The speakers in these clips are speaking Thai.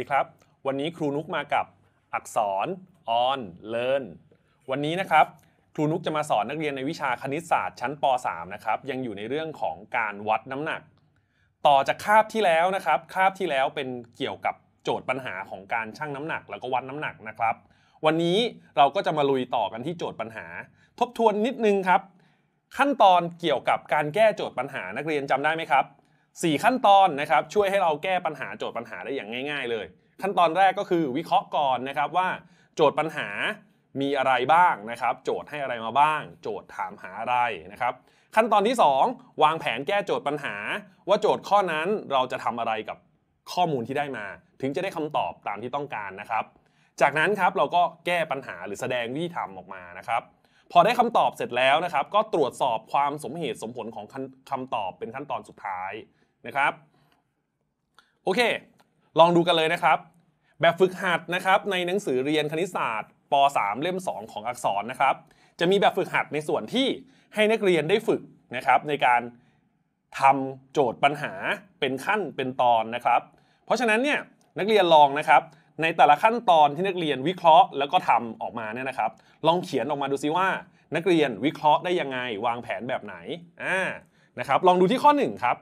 ดีครับวันนี้ครูนุกมากับอักษร on learn วันนี้นะครับครูนุกจะมาสอนนักเรียนในวิชาคณิตศาสตร์ชั้นป .3 นะครับยังอยู่ในเรื่องของการวัดน้ำหนัก ต่อจากคาบที่แล้วนะครับคาบที่แล้วเป็นเกี่ยวกับโจทย์ปัญหาของการชั่งน้ำหนัก แล้วก็วัดน้ำหนักนะครับ วันนี้เราก็จะมาลุยต่อกันที่โจทย์ปัญหา ทบทวนนิดนึงครับ ขั้นตอนเกี่ยวกับการแก้โจทย์ปัญหานักเรียนจำได้ไหมครับ4 ขั้นตอนนะครับช่วยให้เราแก้ปัญหาโจทย์ปัญหาได้อย่างง่าย ๆ เลย ขั้นตอนแรกก็คือวิเคราะห์ก่อนนะครับว่า โจทย์ปัญหามีอะไรบ้างนะครับโจทย์ให้อะไรมาบ้าง โจทย์ถามหาอะไรนะครับขั้นตอนที่ 2 วางแผนแก้โจทย์ปัญหา ว่าโจทย์ข้อนั้นเราจะทำอะไรกับข้อมูลที่ได้มา ถึงจะได้คำตอบตามที่ต้องการนะครับจากนั้นครับเราก็แก้ปัญหาหรือแสดงวิธีทำออกมานะครับ พอได้คำตอบเสร็จแล้วนะครับก็ตรวจสอบความสมเหตุสมผลของคำตอบเป็นขั้นตอนสุดท้ายนะครับโอเค ลองดูกันเลยนะครับ แบบฝึกหัดนะครับในหนังสือเรียนคณิตศาสตร์ป .3 เล่ม 2 ของอักษรนะครับ จะมีแบบฝึกหัดในส่วนที่ให้นักเรียนได้ฝึก นะครับในการทำโจทย์ปัญหาเป็นขั้นเป็นตอนนะครับ เพราะฉะนั้นเนี่ยนักเรียนลองนะครับในแต่ละขั้นตอนที่นักเรียนวิเคราะห์แล้วก็ทำออกมาเนี่ยนะครับ ลองเขียนออกมาดูซิว่า นักเรียนวิเคราะห์ได้ยังไงวางแผนแบบไหนอ่านะครับ ลองดูที่ข้อ1ครับ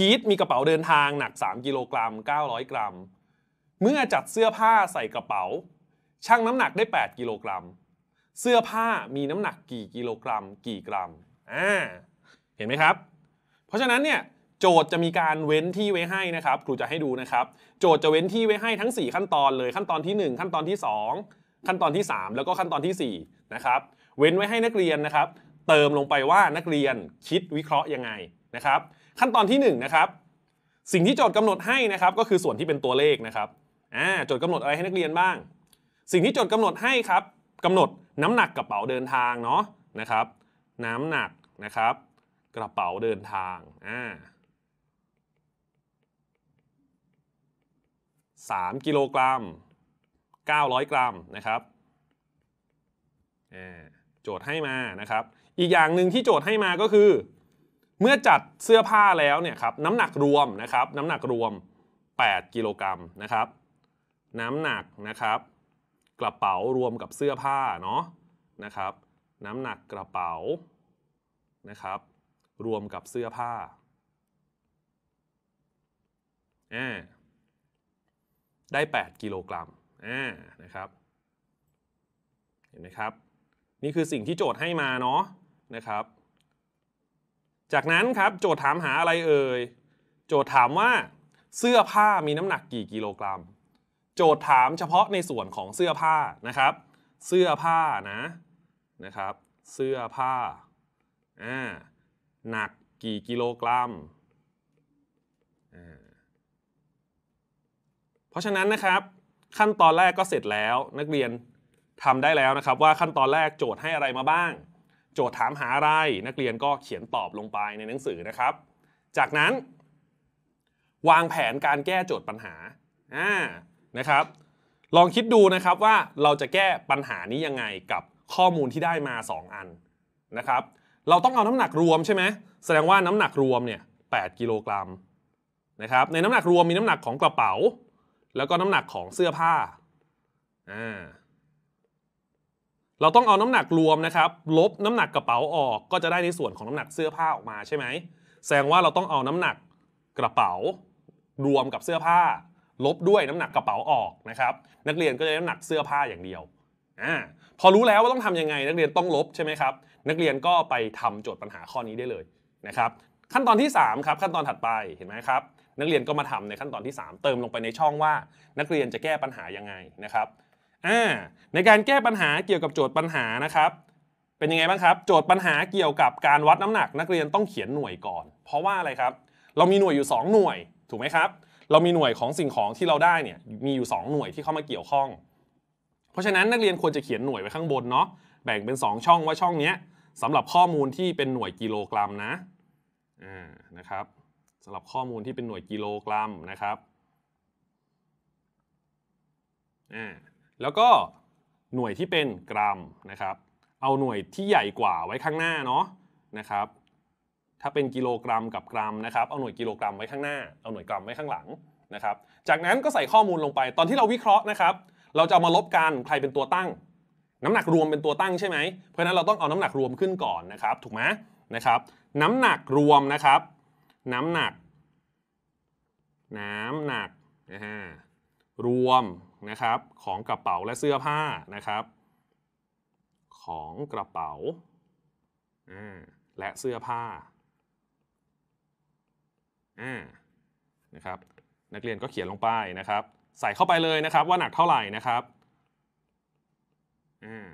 พีทมีกระเป๋าเดินทางหนัก 3 กิโลกรัม 900 กรัม เมื่อจัดเสื้อผ้าใส่กระเป๋า ชั่งน้ำหนักได้ 8 กิโลกรัม เสื้อผ้ามีน้ำหนักกี่กิโลกรัมกี่กรัมอ่าเห็นไหมครับ เพราะฉะนั้นเนี่ยโจทย์จะมีการเว้นที่ไว้ให้นะครับครูจะให้ดูนะครับ โจทย์จะเว้นที่ไว้ให้ทั้ง 4 ขั้นตอนเลยขั้นตอนที่ 1 ขั้นตอนที่ 2 ขั้นตอนที่ 3 แล้วก็ขั้นตอนที่4นะครับเว้นไว้ให้นักเรียนนะครับ เติมลงไปว่านักเรียนคิดวิเคราะห์ยังไงนะครับขั้นตอนที่1นนะครับ สิ่งที่โจทย์กำหนดให้นะครับก็คือส่วนที่เป็นตัวเลขนะครับอ่าโจทย์กำหนดอะไรให้นักเรียนบ้าง สิ่งที่โจทย์กำหนดให้ครับกำหนดน้ำหนักกระเป๋าเดินทางเนาะนะครับ น้ำหนักนะครับกระเป๋าเดินทางอ่าสกิโลกรัม900 กรัมนะครับ โจทย์ให้มานะครับ อีกอย่างหนึ่งที่โจทย์ให้มาก็คือเมื่อจัดเสื้อผ้าแล้วเนี่ยครับน้ำหนักรวมนะครับ น้ำหนักรวม 8 กิโลกรัมนะครับ น้ำหนักนะครับ กระเป๋ารวมกับเสื้อผ้าเนาะนะครับ น้ำหนักกระเป๋านะครับ รวมกับเสื้อผ้า ได้ 8 กิโลกรัมนะครับเห็นไหมครับ นี่คือสิ่งที่โจทย์ให้มาเนาะนะครับจากนั้นครับโจทย์ถามหาอะไรเอ่ยโจทย์ถามว่าเสื้อผ้ามีน้ำหนักกี่กิโลกรัม โจทย์ถามเฉพาะในส่วนของเสื้อผ้านะครับ เสื้อผ้านะนะครับเสื้อผ้าอ่าหนักกี่กิโลกรัมเพราะฉะนั้นนะครับขั้นตอนแรกก็เสร็จแล้ว นักเรียนทำได้แล้วนะครับว่าขั้นตอนแรกโจทย์ให้อะไรมาบ้างโจทย์ถามหาอะไรนักเรียนก็เขียนตอบลงไปในหนังสือนะครับ จากนั้น วางแผนการแก้โจทย์ปัญหาอ่านะครับ ลองคิดดูนะครับว่าเราจะแก้ปัญหานี้ยังไงกับข้อมูลที่ได้มา 2 อันนะครับ เราต้องเอาน้ำหนักรวมใช่ไหมแสดงว่าน้ำหนักรวมเนี่ยแกิโลกรัมนะครับในน้ำหนักรวมมีน้ำหนักของกระเป๋า แล้วก็น้ำหนักของเสื้อผ้าอ่าเราต้องเอาน้ำหนักรวมนะครับลบน้ำหนักกระเป๋าออก ก็จะได้ในส่วนของน้ำหนักเสื้อผ้าออกมาใช่ไหมแสดงว่าเราต้องเอาน้ำหนักกระเป๋า รวมกับเสื้อผ้า ลบด้วยน้ำหนักกระเป๋าออกนะครับนักเรียนก็จะได้น้ำหนักเสื้อผ้าอย่างเดียวอ่าพอรู้แล้วว่าต้องทํำยังไง นักเรียนต้องลบใช่ไหมครับนักเรียนก็ไปทำโจทย์ปัญหาข้อนี้ได้เลยนะครับ ขั้นตอนที่ 3 ครับ ขั้นตอนถัดไปเห็นไหมครับ นักเรียนก็มาทำในขั้นตอนที่3เติมลงไปในช่องว่า นักเรียนจะแก้ปัญหายังไงนะครับ่าในการแก้ปัญหาเกี่ยวกับโจทย์ปัญหานะครับ เป็นยังไงบ้างครับ โจทย์ปัญหาเกี่ยวกับการวัดน้ำหนักนักเรียนต้องเขียนหน่วยก่อนเพราะว่าอะไรครับ เรามีหน่วยอยู่ 2 หน่วยถูกไหมครับ เรามีหน่วยของสิ่งของที่เราได้เนี่ย มีอยู่ 2 หน่วยที่เข้ามาเกี่ยวข้อง เพราะฉะนั้น นักเรียนควรจะเขียนหน่วยไว้ข้างบนเนาะแบ่งเป็น 2 ช่องว่าช่องนี้สำหรับข้อมูลที่เป็นหน่วยกิโลกรัมนะอ่านะครับสำหรับข้อมูลที่เป็นหน่วยกิโลกรัมนะครับอ่าแล้วก็หน่วยที่เป็นกรัมนะครับ เอาหน่วยที่ใหญ่กว่าไว้ข้างหน้าเนาะนะครับ ถ้าเป็นกิโลกรัมกับกรัมนะครับ เอาหน่วยกิโลกรัมไว้ข้างหน้า เอาหน่วยกรัมไว้ข้างหลังนะครับ จากนั้นก็ใส่ข้อมูลลงไป ตอนที่เราวิเคราะห์นะครับ เราจะเอามาลบกัน ใครเป็นตัวตั้ง น้ำหนักรวมเป็นตัวตั้งใช่ไหม เพราะนั้นเราต้องเอาน้ำหนักรวมขึ้นก่อนนะครับ ถูกไหมนะครับ น้ำหนักรวมนะครับ น้ำหนัก น้ำหนักนะฮะรวมนะครับของกระเป๋าและเสื้อผ้านะครับ ของกระเป๋า และเสื้อผ้านะครับ นักเรียนก็เขียนลงไปนะครับ ใส่เข้าไปเลยนะครับว่าหนักเท่าไหร่นะครับ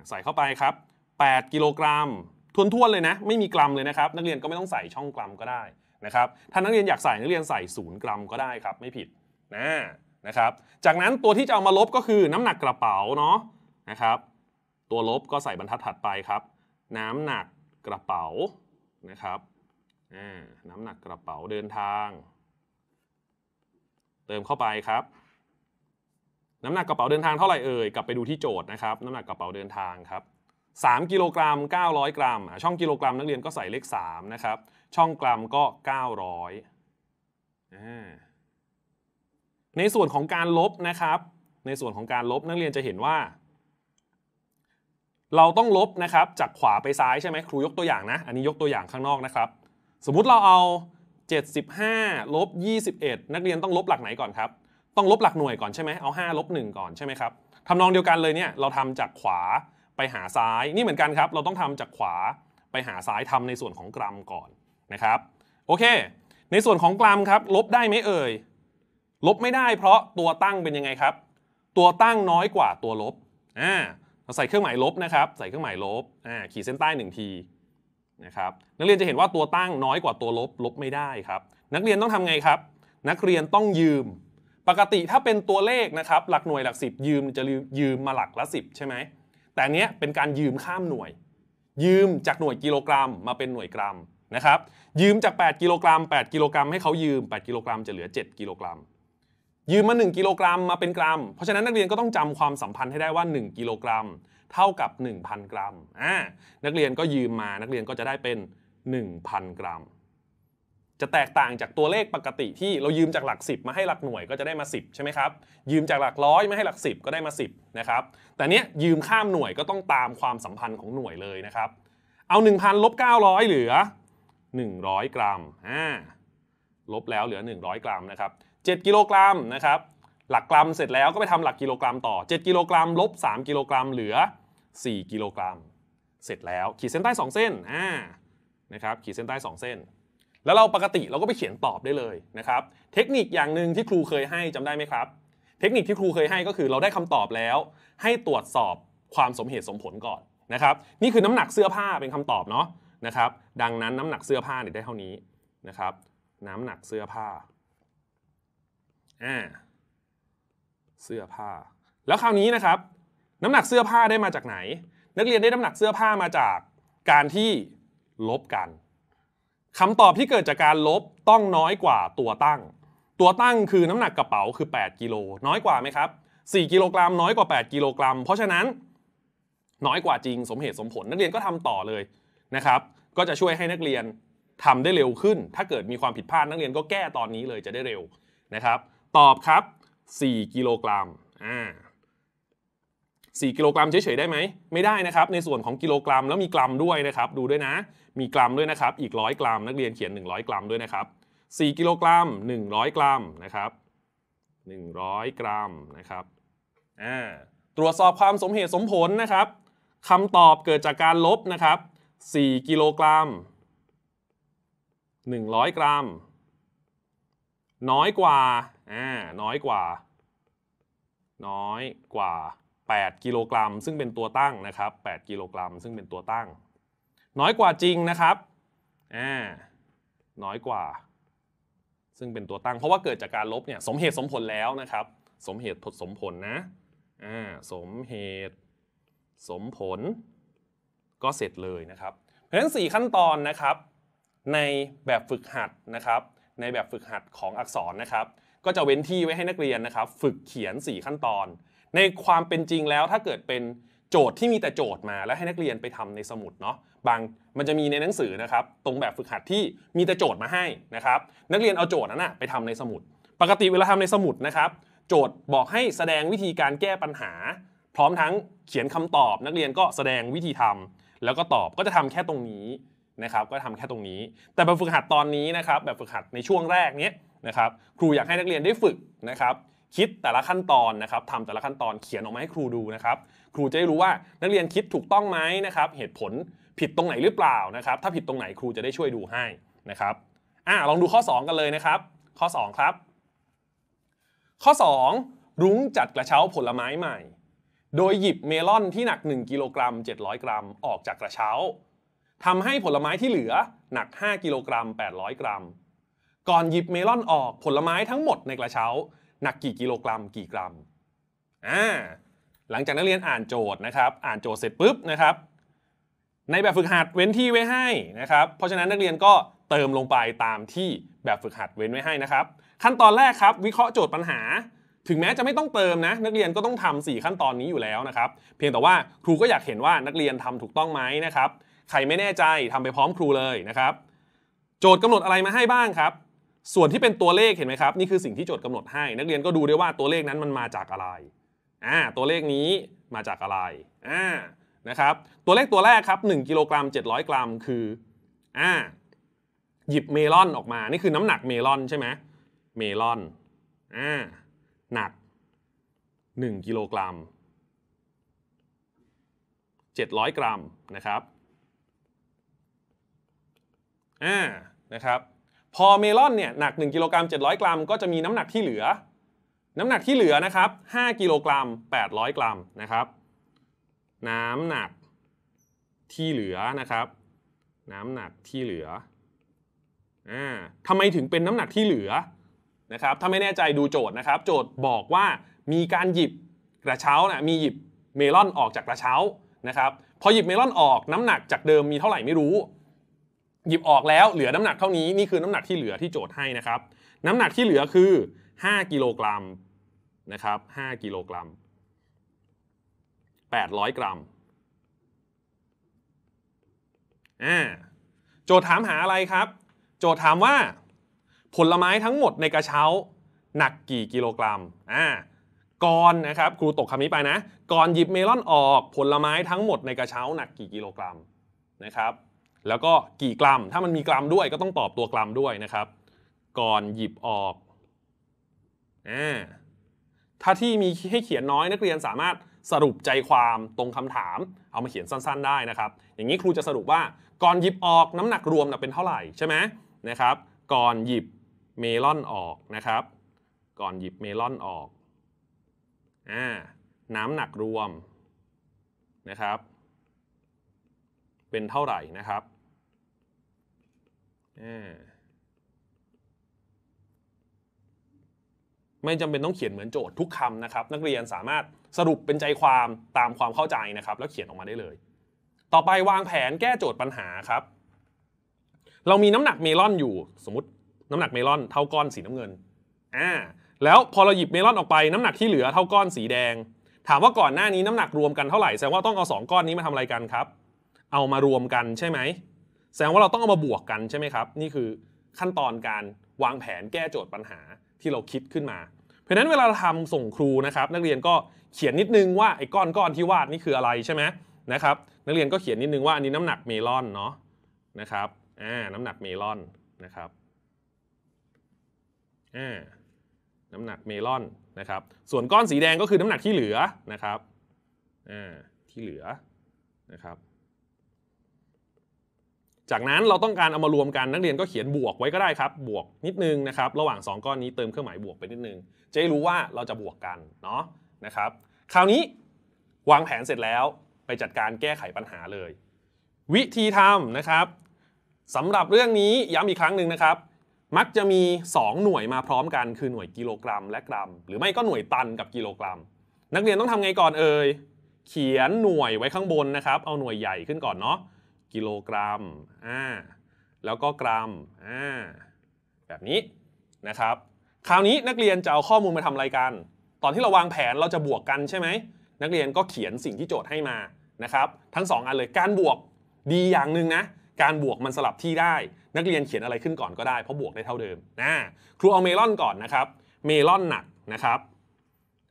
ใส่เข้าไปครับ 8 กิโลกรัมทวนๆเลยนะ ไม่มีกรัมเลยนะครับ นักเรียนก็ไม่ต้องใส่ช่องกรัมก็ได้นะครับ ถ้านักเรียนอยากใส่นักเรียนใส่ศูนย์กรัมก็ได้ครับไม่ผิดนะนะครับ จากนั้นตัวที่จะเอามาลบก็คือน้ำหนักกระเป๋าเนาะนะครับ ตัวลบก็ใส่บรรทัดถัดไปครับ น้ำหนักกระเป๋านะครับ น้ำหนักกระเป๋าเดินทาง เติมเข้าไปครับ น้ำหนักกระเป๋าเดินทางเท่าไหร่เอ่ยกลับไปดูที่โจทย์นะครับน้ำหนักกระเป๋าเดินทางครับ 3กิโลกรัม900 กรัม ช่องกิโลกรัมนักเรียนก็ใส่เลข3นะครับช่องกรัมก็900ในส่วนของการลบนะครับ ในส่วนของการลบนักเรียนจะเห็นว่า เราต้องลบนะครับ จากขวาไปซ้ายใช่ไหมครูยกตัวอย่างนะ อันนี้ยกตัวอย่างข้างนอกนะครับ สมมุติเราเอา 75ลบ21 นักเรียนต้องลบหลักไหนก่อนครับ ต้องลบหลักหน่วยก่อนใช่ไหมเอา5ลบ1ก่อนใช่ไหมครับทำนองเดียวกันเลยเนี่ยเราทำจากขวาไปหาซ้าย นี่เหมือนกันครับ เราต้องทำจากขวาไปหาซ้ายทำในส่วนของกรัมก่อนนะครับโอเค ในส่วนของกรัมครับ ลบได้ไหมเอ่ยลบไม่ได้เพราะตัวตั้งเป็นยังไง ครับ ตัวตั้งน้อยกว่าตัวลบ อ่า เราใส่เครื่องหมายลบนะครับ ใส่เครื่องหมายลบ อ่า ขีดเส้นใต้1ทีนะครับ นักเรียนจะเห็นว่าตัวตั้งน้อยกว่าตัวลบ ลบไม่ได้ครับ นักเรียนต้องทำไงครับ นักเรียนต้องยืม ปกติถ้าเป็นตัวเลขนะครับ หลักหน่วยหลัก10ยืมจะยืมมาหลักละ10 ใช่ไหม แต่เนี้ยเป็นการยืมข้ามหน่วย ยืมจากหน่วยกิโลกรัมมาเป็นหน่วยกรัมนะครับ ยืมจาก 8 กิโลกรัม 8 กิโลกรัม ให้เขายืม 8 กิโลกรัมจะเหลือ 7 กิโลกรัมยืมมา 1 กิโลกรัมมาเป็นกรัม เพราะฉะนั้นนักเรียนก็ต้องจำความสัมพันธ์ให้ได้ว่า 1 กิโลกรัม เท่ากับ 1,000 กรัมอ่านักเรียนก็ยืมมา นักเรียนก็จะได้เป็น 1,000 กรัม จะแตกต่างจากตัวเลขปกติ ที่เรายืมจากหลัก10มาให้หลักหน่วยก็จะได้มา10ใช่ไหมครับ ยืมจากหลักร้อยมาให้หลัก10ก็ได้มา10นะครับ แต่เนี้ยยืมข้ามหน่วยก็ต้องตามความสัมพันธ์ของหน่วยเลยนะครับ เอา1,000ลบ900เหลือ100กรัมอ่าลบแล้วเหลือ 100 กรัมนะครับ7กิโลกรัมนะครับหลักกรัมเสร็จแล้วก็ไปทำหลักกิโลกรัมต่อ 7 กิโลกรัมลบ3กิโลกรัมเหลือ 4 กิโลกรัม เสร็จแล้วขีดเส้นใต้ 2 เส้นอ่านะครับขีดเส้นใต้ 2 เส้น แล้วเราปกติเราก็ไปเขียนตอบได้เลยนะครับเทคนิคอย่างหนึ่งที่ครูเคยให้จำได้ไหมครับเทคนิคที่ครูเคยให้ก็คือเราได้คำตอบแล้วให้ตรวจสอบความสมเหตุสมผลก่อนนะครับนี่คือน้ำหนักเสื้อผ้าเป็นคำตอบเนาะนะครับดังนั้นน้ำหนักเสื้อผ้าเนี่ยได้เท่านี้นะครับน้ำหนักเสื้อผ้าเสื้อผ้า แล้วคราวนี้นะครับ น้ำหนักเสื้อผ้าได้มาจากไหน นักเรียนได้น้ำหนักเสื้อผ้ามาจากการที่ลบกันคำตอบที่เกิดจากการลบต้องน้อยกว่าตัวตั้ง ตัวตั้งคือน้ำหนักกระเป๋าคือ 8กิโลน้อยกว่าไหมครับ4กิโลกรัมน้อยกว่า 8กิโลกรัมเพราะฉะนั้น น้อยกว่าจริงสมเหตุสมผล นักเรียนก็ทำต่อเลยนะครับ ก็จะช่วยให้นักเรียนทำได้เร็วขึ้น ถ้าเกิดมีความผิดพลาด นักเรียนก็แก้ตอนนี้เลยจะได้เร็วนะครับตอบครับ 4 กิโลกรัมอ่า4กิโลกรัมเฉยๆได้ไหมไม่ได้นะครับในส่วนของกิโลกรัมแล้วมีกรัมด้วยนะครับ ดูด้วยนะ มีกรัมด้วยนะครับอีกร้อยกรัม นักเรียนเขียน 100กรัมด้วยนะครับ4กิโลกรัม 100กรัมนะครับ100 กรัมนะครับอ่าตรวจสอบความสมเหตุสมผลนะครับคำตอบเกิดจากการลบนะครับ 4 กิโลกรัม 100กรัม น้อยกว่าอ่าน้อยกว่า น้อยกว่า 8 กิโลกรัม ซึ่งเป็นตัวตั้งนะครับ 8 กิโลกรัม ซึ่งเป็นตัวตั้ง น้อยกว่าจริงนะครับอ่าน้อยกว่า ซึ่งเป็นตัวตั้ง เพราะว่าเกิดจากการลบเนี่ยสมเหตุสมผลแล้วนะครับ สมเหตุสมผลนะอ่าสมเหตุสมผล ก็เสร็จเลยนะครับ เพราะฉะนั้น4ขั้นตอนนะครับ ในแบบฝึกหัดนะครับ ในแบบฝึกหัดของอักษรนะครับก็จะเว้นที่ไว้ให้นักเรียนนะครับ ฝึกเขียน4ขั้นตอน ในความเป็นจริงแล้ว ถ้าเกิดเป็นโจทย์ที่มีแต่โจทย์มา แล้วให้นักเรียนไปทำในสมุดเนาะบางมันจะมีในหนังสือนะครับตรงแบบฝึกหัดที่มีแต่โจทย์มาให้นะครับนักเรียนเอาโจทย์นั้นนะไปทำในสมุด ปกติเวลาทำในสมุดนะครับ โจทย์บอกให้แสดงวิธีการแก้ปัญหา พร้อมทั้งเขียนคำตอบ นักเรียนก็แสดงวิธีทำแล้วก็ตอบก็จะทำแค่ตรงนี้นะครับ ก็ทำแค่ตรงนี้ แต่แบบฝึกหัดตอนนี้นะครับแบบฝึกหัดในช่วงแรกเนี้ยนะครับครูอยากให้นักเรียนได้ฝึกนะครับ คิดแต่ละขั้นตอนนะครับทำแต่ละขั้นตอนเขียนออกมาให้ครูดูนะครับครูจะได้รู้ว่านักเรียนคิดถูกต้องไหมนะครับเหตุผลผิดตรงไหนหรือเปล่านะครับถ้าผิดตรงไหนครูจะได้ช่วยดูให้นะครับอ่ะลองดูข้อ 2 กันเลยนะครับ ข้อ 2 ครับ ข้อ 2 รุ้งจัดกระเช้าผลไม้ใหม่ โดยหยิบเมลอนที่หนัก1กิโลกรัม700 กรัม ออกจากกระเช้าทำให้ผลไม้ที่เหลือหนัก 5กิโลกรัม800กรัมก่อนหยิบเมลอนออกผลไม้ทั้งหมดในกระเช้า หนักกี่กิโลกรัม กี่กรัมอ่าหลังจากนักเรียนอ่านโจทย์นะครับ อ่านโจทย์เสร็จปุ๊บนะครับ ในแบบฝึกหัดเว้นที่ไว้ให้นะครับเพราะฉะนั้นนักเรียนก็เติมลงไปตามที่แบบฝึกหัดเว้นไว้ให้นะครับ ขั้นตอนแรกครับ วิเคราะห์โจทย์ปัญหา ถึงแม้จะไม่ต้องเติมนะ นักเรียนก็ต้องทำ 4 ขั้นตอนนี้อยู่แล้วนะครับ เพียงแต่ว่าครูก็อยากเห็นว่านักเรียนทำถูกต้องไหมนะครับ ใครไม่แน่ใจทำไปพร้อมครูเลยนะครับ โจทย์กำหนดอะไรมาให้บ้างครับส่วนที่เป็นตัวเลขเห็นไหมครับ นี่คือสิ่งที่โจทย์กำหนดให้ นักเรียนก็ดูได้ว่าตัวเลขนั้นมันมาจากอะไรอ่าตัวเลขนี้มาจากอะไรอ่านะครับ ตัวเลขตัวแรกครับ 1 กิโลกรัม700 กรัม คืออ่าหยิบเมลอนออกมานี่คือน้ำหนักเมลอนใช่ไหมเมลอนอ่าหนัก 1 กิโลกรัม 700 กรัมนะครับอ่านะครับพอเมลอนเนี่ยหนัก 1 กิโลกรัม700 กรัมก็จะมีน้ำหนักที่เหลือ น้ำหนักที่เหลือนะครับ5กิโลกรัม800 กรัมนะครับน้ำหนักที่เหลือนะครับ น้ำหนักที่เหลืออ่าทำไมถึงเป็นน้ำหนักที่เหลือนะครับถ้าไม่แน่ใจดูโจทย์นะครับ โจทย์บอกว่ามีการหยิบกระเช้านะมีหยิบเมลอนออกจากกระเช้านะครับพอหยิบเมลอนออกน้ำหนักจากเดิมมีเท่าไหร่ไม่รู้หยิบออกแล้วเหลือน้ำหนักเท่านี้นี่คือน้ำหนักที่เหลือที่โจทย์ให้นะครับ น้ำหนักที่เหลือคือ 5กิโลกรัมนะครับ 5กิโลกรัม800 กรัมอ่าโจทย์ถามหาอะไรครับ โจทย์ถามว่า ผลไม้ทั้งหมดในกระเช้า หนักกี่กิโลกรัมอ่าก่อนนะครับ ครูตกคำนี้ไปนะ ก่อนหยิบเมลอนออกผลไม้ทั้งหมดในกระเช้า หนักกี่กิโลกรัมนะครับแล้วก็กี่กรัม ถ้ามันมีกรัมด้วยก็ต้องตอบตัวกรัมด้วยนะครับ ก่อนหยิบออกอถ้าที่มีให้เขียนน้อยนักเรียนสามารถสรุปใจความตรงคำถาม เอามาเขียนสั้นๆได้นะครับ อย่างนี้ครูจะสรุปว่าก่อนหยิบออกน้ำหนักรวมเป็นเท่าไหร่ใช่ไหมนะครับ ก่อนหยิบเมลอนออกนะครับ ก่อนหยิบเมลอนออกอน้ำหนักรวมนะครับ เป็นเท่าไหร่นะครับไม่จำเป็นต้องเขียนเหมือนโจทย์ทุกคำนะครับ นักเรียนสามารถสรุปเป็นใจความตามความเข้าใจนะครับ แล้วเขียนออกมาได้เลย ต่อไปวางแผนแก้โจทย์ปัญหาครับ เรามีน้ำหนักเมลอนอยู่ สมมติ น้ำหนักเมลอนเท่าก้อนสีน้ำเงิน อ่า แล้วพอเราหยิบเมลอนออกไปน้ำหนักที่เหลือเท่าก้อนสีแดง ถามว่าก่อนหน้านี้น้ำหนักรวมกันเท่าไหร่แสดงว่าต้องเอา2ก้อนนี้มาทำอะไรกันครับ เอามารวมกันใช่ไหมแสดงว่าเราต้องเอามาบวกกันใช่ไหมครับนี่คือขั้นตอนการวางแผนแก้โจทย์ปัญหาที่เราคิดขึ้นมา เพราะนั้นเวลาเราทำส่งครูนะครับ นักเรียนก็เขียนนิดนึงว่าไอ้ก้อนก้อนที่วาดนี่คืออะไรใช่ไหมนะครับนักเรียนก็เขียนนิดนึงว่าอันนี้น้ำหนักเมลอนเนาะนะครับอ่าน้ำหนักเมลอนนะครับอ่าน้ำหนักเมลอนนะครับ ส่วนก้อนสีแดงก็คือน้ำหนักที่เหลือนะครับอ่าที่เหลือนะครับจากนั้นเราต้องการเอามารวมกัน นักเรียนก็เขียนบวกไว้ก็ได้ครับ บวกนิดนึงนะครับ ระหว่าง2ก้อนนี้เติมเครื่องหมายบวกไปนิดนึงจะได้รู้ว่าเราจะบวกกันเนาะนะครับ คราวนี้ วางแผนเสร็จแล้วไปจัดการแก้ไขปัญหาเลย วิธีทำนะครับสำหรับเรื่องนี้ย้ำอีกครั้งหนึ่งนะครับ มักจะมี 2 หน่วยมาพร้อมกันคือหน่วยกิโลกรัมและกรัมหรือไม่ก็หน่วยตันกับกิโลกรัม นักเรียนต้องทำไงก่อนเอ่ยเขียนหน่วยไว้ข้างบนนะครับเอาหน่วยใหญ่ขึ้นก่อนเนาะกิโลกรัมอ่าแล้วก็กรัมอ่าแบบนี้นะครับ คราวนี้นักเรียนจะเอาข้อมูลมาทำอะไรกัน ตอนที่เราวางแผนเราจะบวกกันใช่ไหม นักเรียนก็เขียนสิ่งที่โจทย์ให้มานะครับทั้ง 2อันเลย การบวกดีอย่างหนึ่งนะ การบวกมันสลับที่ได้ นักเรียนเขียนอะไรขึ้นก่อนก็ได้ เพราะบวกได้เท่าเดิมนะครูเอาเมลอนก่อนนะครับ เมลอนหนักนะครับ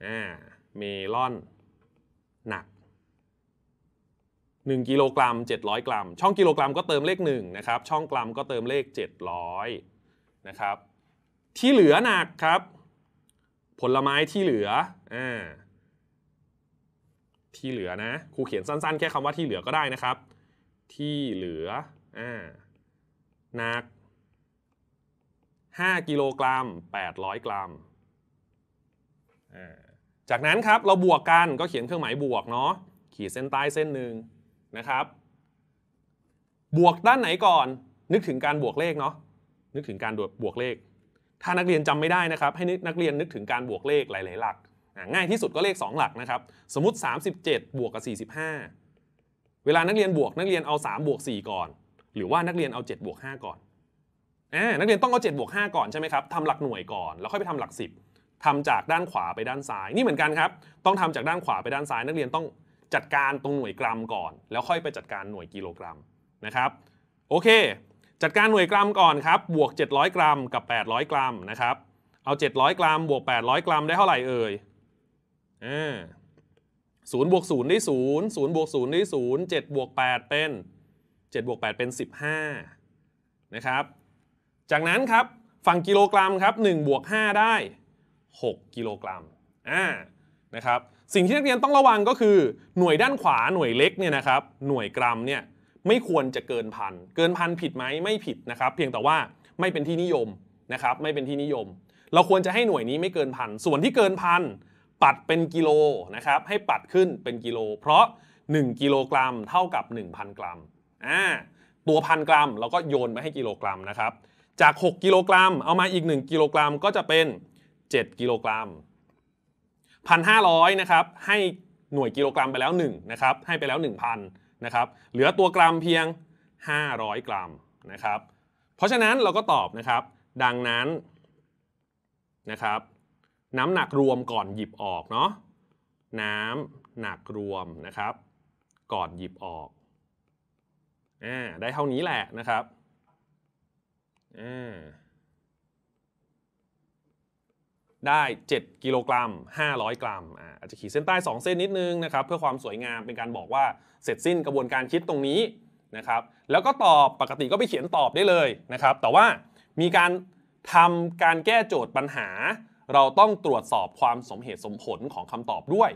อ่าเมลอนหนัก1 กิโลกรัม 700 กรัม ช่องกิโลกรัมก็เติมเลข1นะครับช่องกรัมก็เติมเลข700นะครับที่เหลือหนักครับผลไม้ที่เหลืออ่าที่เหลือนะครูเขียนสั้นๆ แค่คำว่าที่เหลือก็ได้นะครับ ที่เหลืออ่าหนัก 5 กิโลกรัม 800 กรัม จากนั้นครับเราบวกกัน ก็เขียนเครื่องหมายบวกเนาะขีดเส้นใต้เส้นหนึ่งนะครับ บวกด้านไหนก่อน นึกถึงการบวกเลขเนาะ นึกถึงการบวกเลข ถ้านักเรียนจำไม่ได้นะครับ ให้นักเรียนนึกถึงการบวกเลขหลายๆหลักง่ายที่สุดก็เลข 2 หลักนะครับ สมมติ 37 บวกกับ45 เวลานักเรียนบวกนักเรียนเอา 3 บวก 4 ก่อน หรือว่านักเรียนเอา7บวก5ก่อนอนักเรียนต้องเอา7บวก5ก่อนใช่ไหมครับทำหลักหน่วยก่อนแล้วค่อยไปทำหลัก10ทำจากด้านขวาไปด้านซ้าย นี่เหมือนกันครับ ต้องทำจากด้านขวาไปด้านซ้ายนักเรียนต้องจัดการตรงหน่วยกรัมก่อน แล้วค่อยไปจัดการหน่วยกิโลกรัมนะครับ โอเค จัดการหน่วยกรัมก่อนครับ บวก 700 กรัมกับ 800 กรัมนะครับเอา 700 กรัมบวก800 กรัมได้เท่าไหร่เอ่ยอ่าศูนย์บวกศูนย์ได้ศูนย์ศูนย์บวกศูนย์ได้ศูนย์เจ็ดบวกแปดเป็นเจ็ดบวกแปดเป็นสิบห้านะครับ จากนั้นครับฝั่งกิโลกรัมครับหนึ่งบวกห้าได้หกกิโลกรัมอ่านะครับสิ่งที่นักเรียนต้องระวังก็คือหน่วยด้านขวาหน่วยเล็กเนี่ยนะครับหน่วยกรัมเนี่ยไม่ควรจะเกินพันเกินพันผิดไหมไม่ผิดนะครับเพียงแต่ว่าไม่เป็นที่นิยมนะครับไม่เป็นที่นิยม เราควรจะให้หน่วยนี้ไม่เกินพันส่วนที่เกินพันปัดเป็นกิโลนะครับให้ปัดขึ้นเป็นกิโล เพราะ 1 กิโลกรัมเท่ากับ1,000กรัมอ่าตัวพันกรัมเราก็โยนไปให้กิโลกรัมนะครับจาก 6กิโลกรัมเอามาอีก 1 กิโลกรัมก็จะเป็น7 กิโลกรัม1,500นะครับ ให้หน่วยกิโลกรัมไปแล้ว1นะครับ ให้ไปแล้ว 1,000 นะครับ เหลือตัวกรัมเพียง 500 กรัมนะครับ เพราะฉะนั้นเราก็ตอบนะครับ ดังนั้นนะครับ น้ำหนักรวมก่อนหยิบออกเนาะน้ำหนักรวมนะครับ ก่อนหยิบออกอ่าได้เท่านี้แหละนะครับอ่าได้ 7 กิโลกรัม500 กรัมอาจจะขีดเส้นใต้2เส้นนิดนึงนะครับเพื่อความสวยงามเป็นการบอกว่าเสร็จสิ้นกระบวนการคิดตรงนี้นะครับ แล้วก็ตอบปกติก็ไปเขียนตอบได้เลยนะครับ แต่ว่ามีการทำการแก้โจทย์ปัญหา เราต้องตรวจสอบความสมเหตุสมผลของคำตอบด้วย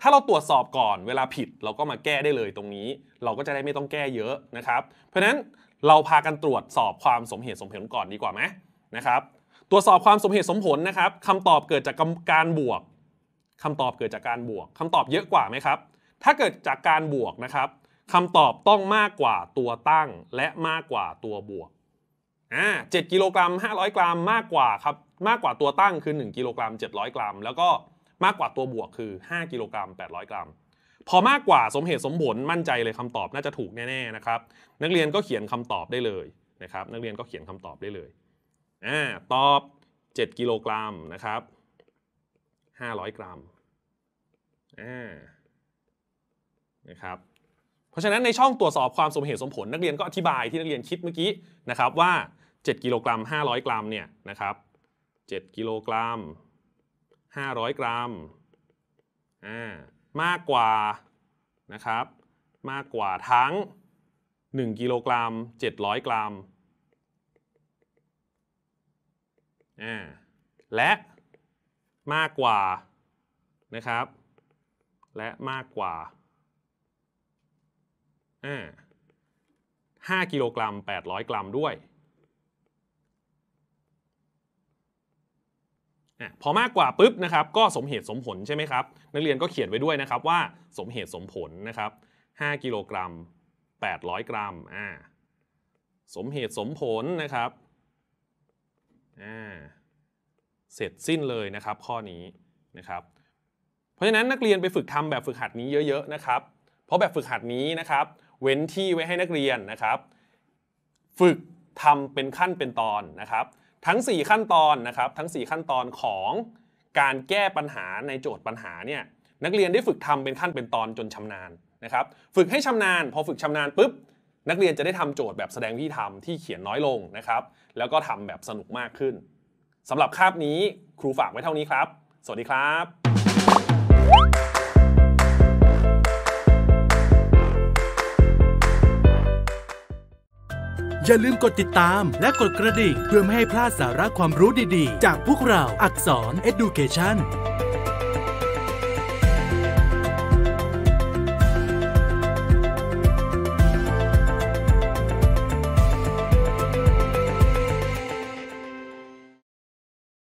ถ้าเราตรวจสอบก่อน เวลาผิดเราก็มาแก้ได้เลยตรงนี้ เราก็จะได้ไม่ต้องแก้เยอะนะครับ เพราะนั้นเราพากันตรวจสอบความสมเหตุสมผลก่อนดีกว่าไหมนะครับตรวจสอบความสมเหตุสมผลนะครับคำตอบเกิดจากการบวกคำตอบเกิดจากการบวกคำตอบเยอะกว่าไหมครับถ้าเกิดจากการบวกนะครับคำตอบต้องมากกว่าตัวตั้งและมากกว่าตัวบวกอ่าเกิโลกรัม500 กรัม มากกว่าครับมากกว่าตัวตั้งคือ 1กิโลกรัม700 กรัม แล้วก็มากกว่าตัวบวกคือ 5กิโลกรัม800 กรัม พอมากกว่าสมเหตุสมผลมั่นใจเลยคำตอบน่าจะถูกแน่ๆนะครับนักเรียนก็เขียนคำตอบได้เลยนะครับนักเรียนก็เขียนคำตอบได้เลยอ่า ตอบ 7 กิโลกรัม นะครับ 500 กรัม อ่า นะครับ เพราะฉะนั้นในช่องตรวจสอบความสมเหตุสมผล นักเรียนก็อธิบายที่นักเรียนคิดเมื่อกี้นะครับว่า 7 กิโลกรัม 500 กรัม เนี่ยนะครับ 7 กิโลกรัม 500 กรัม อ่า มากกว่า นะครับ มากกว่าทั้ง 1 กิโลกรัม 700 กรัมและมากกว่านะครับ และมากกว่าห้ากิโลกรัมแปดร้อยกรัมด้วย พอมากกว่าปุ๊บนะครับ ก็สมเหตุสมผลใช่ไหมครับนักเรียนก็เขียนไว้ด้วยนะครับว่าสมเหตุสมผลนะครับห้ากิโลกรัมแปดร้อยกรัมอ่าสมเหตุสมผลนะครับเสร็จสิ้นเลยนะครับข้อนี้นะครับ เพราะฉะนั้นนักเรียนไปฝึกทำแบบฝึกหัดนี้เยอะๆนะครับ เพราะแบบฝึกหัดนี้นะครับ เว้นที่ไว้ให้นักเรียนนะครับ ฝึกทำเป็นขั้นเป็นตอนนะครับ ทั้ง 4 ขั้นตอนนะครับทั้ง 4 ขั้นตอนของการแก้ปัญหาในโจทย์ปัญหาเนี่ยนักเรียนได้ฝึกทำเป็นขั้นเป็นตอนจนชำนาญนะครับ ฝึกให้ชำนาญพอฝึกชำนาญปุ๊บนักเรียนจะได้ทำโจทย์แบบแสดงที่ทำที่เขียนน้อยลงนะครับ แล้วก็ทำแบบสนุกมากขึ้น สำหรับคาบนี้ครูฝากไว้เท่านี้ครับ สวัสดีครับ อย่าลืมกดติดตามและกดกระดิ่งเพื่อไม่ให้พลาดสาระความรู้ดีๆ จากพวกเราอักษร Education